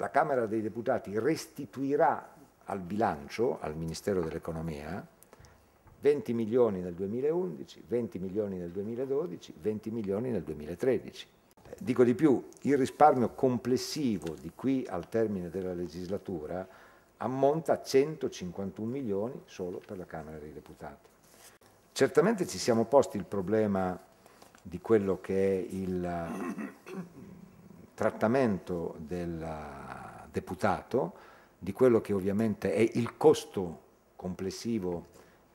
la Camera dei Deputati restituirà al bilancio, al Ministero dell'Economia, 20 milioni nel 2011, 20 milioni nel 2012, 20 milioni nel 2013. Dico di più, il risparmio complessivo di qui al termine della legislatura ammonta a 151 milioni solo per la Camera dei Deputati. Certamente ci siamo posti il problema di quello che è il trattamento della deputato, di quello che ovviamente è il costo complessivo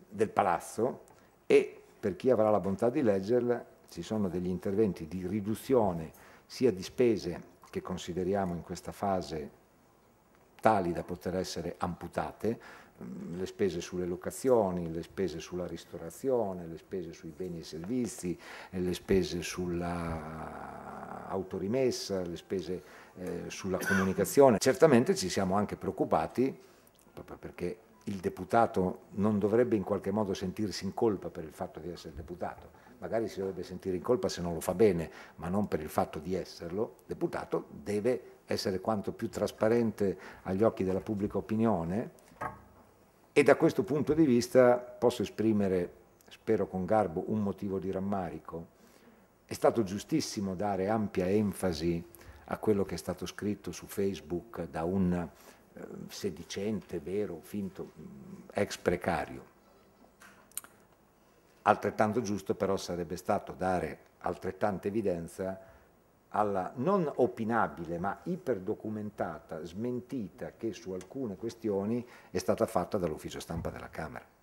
del palazzo e per chi avrà la bontà di leggerla ci sono degli interventi di riduzione sia di spese che consideriamo in questa fase tali da poter essere amputate, mm, le spese sulle locazioni, le spese sulla ristorazione, le spese sui beni e servizi, le spese sulla autorimessa, le spese eh, sulla comunicazione. Certamente ci siamo anche preoccupati, proprio perché il deputato non dovrebbe in qualche modo sentirsi in colpa per il fatto di essere deputato, magari si dovrebbe sentire in colpa se non lo fa bene, ma non per il fatto di esserlo, deputato deve essere quanto più trasparente agli occhi della pubblica opinione e da questo punto di vista posso esprimere, spero con garbo, un motivo di rammarico. È stato giustissimo dare ampia enfasi a quello che è stato scritto su Facebook da un eh, sedicente, vero, finto, mm, ex precario. Altrettanto giusto però sarebbe stato dare altrettanta evidenza alla non opinabile ma iperdocumentata smentita che su alcune questioni è stata fatta dall'ufficio stampa della Camera.